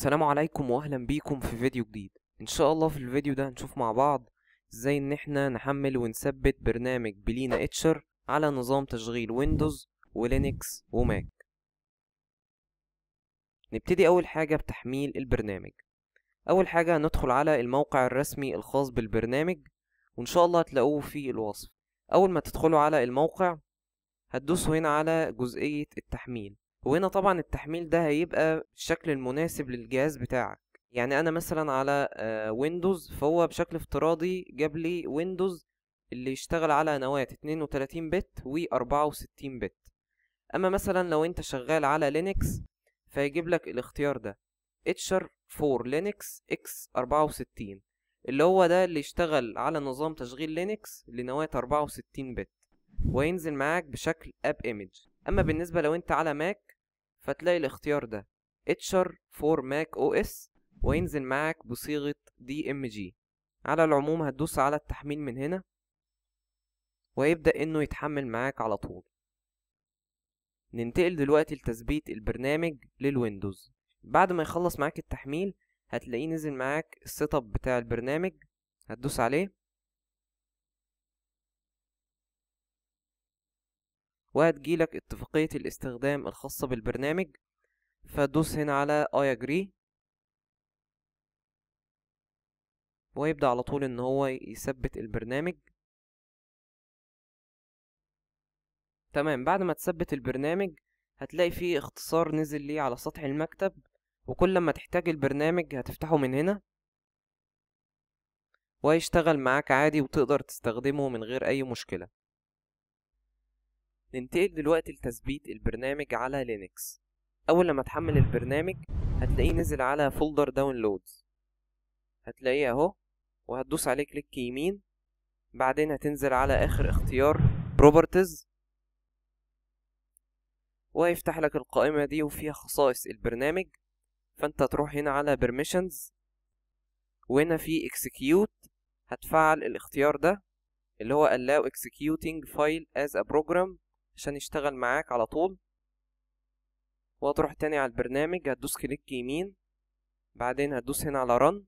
السلام عليكم واهلا بيكم في فيديو جديد ان شاء الله في الفيديو ده هنشوف مع بعض ازاي ان احنا نحمل ونثبت برنامج بلينا اتشر على نظام تشغيل ويندوز ولينكس وماك نبتدي اول حاجة بتحميل البرنامج اول حاجة هندخل على الموقع الرسمي الخاص بالبرنامج وان شاء الله هتلاقوه في الوصف اول ما تدخلوا على الموقع هتدوسوا هنا على جزئية التحميل وهنا طبعا التحميل ده هيبقى الشكل المناسب للجهاز بتاعك يعني انا مثلا على ويندوز آه، فهو بشكل افتراضي جاب لي ويندوز اللي يشتغل على نواة 32 بت و 64 بت اما مثلا لو انت شغال على لينكس فيجيب لك الاختيار ده اتشر 4 لينكس اكس 64 اللي هو ده اللي يشتغل على نظام تشغيل لينكس لنواه 64 بت وينزل معاك بشكل اب ايمج اما بالنسبه لو انت على ماك فتلاقي الاختيار ده اتشر فور ماك او اس وينزل معاك بصيغة دي ام جي على العموم هتدوس على التحميل من هنا ويبدأ انه يتحمل معاك على طول ننتقل دلوقتي لتثبيت البرنامج للويندوز بعد ما يخلص معاك التحميل هتلاقيه نزل معاك السيت اب بتاع البرنامج هتدوس عليه وهتجيلك اتفاقية الاستخدام الخاصة بالبرنامج فدوس هنا على I agree ويبدأ على طول ان هو يثبت البرنامج تمام بعد ما تثبت البرنامج هتلاقي فيه اختصار نزل ليه على سطح المكتب وكل ما تحتاج البرنامج هتفتحه من هنا وهيشتغل معاك عادي وتقدر تستخدمه من غير اي مشكلة ننتقل دلوقتي لتثبيت البرنامج على لينكس اول لما تحمل البرنامج هتلاقيه نزل على فولدر داونلودز هتلاقيه اهو وهتدوس عليه كليك يمين بعدين هتنزل على اخر اختيار بروبرتيز وهيفتح لك القائمة دي وفيها خصائص البرنامج فانت تروح هنا على بيرميشنز وهنا في اكسكيوت هتفعل الاختيار ده اللي هو allow executing file as a program عشان يشتغل معاك على طول وهتروح تاني على البرنامج هتدوس كليك يمين بعدين هتدوس هنا على رن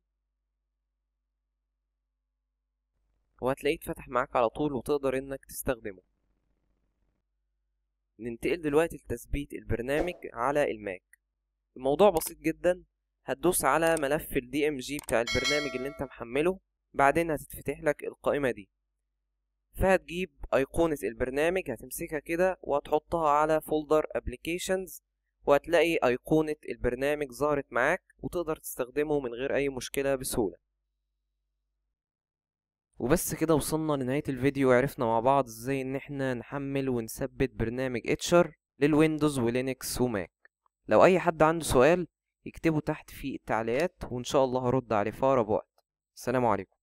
وهتلاقيه اتفتح معاك على طول وتقدر انك تستخدمه ننتقل دلوقتي لتثبيت البرنامج على الماك الموضوع بسيط جدا هتدوس على ملف الدي ام جي بتاع البرنامج اللي انت محمله بعدين هتتفتح لك القائمة دي فهتجيب أيقونة البرنامج هتمسكها كده وهتحطها على فولدر أبليكيشنز وهتلاقي أيقونة البرنامج ظهرت معاك وتقدر تستخدمه من غير أي مشكلة بسهولة وبس كده وصلنا لنهاية الفيديو وعرفنا مع بعض ازاي ان احنا نحمل ونثبت برنامج اتشر للويندوز ولينكس وماك لو اي حد عنده سؤال يكتبه تحت في التعليقات وان شاء الله هرد عليه في اقرب وقت السلام عليكم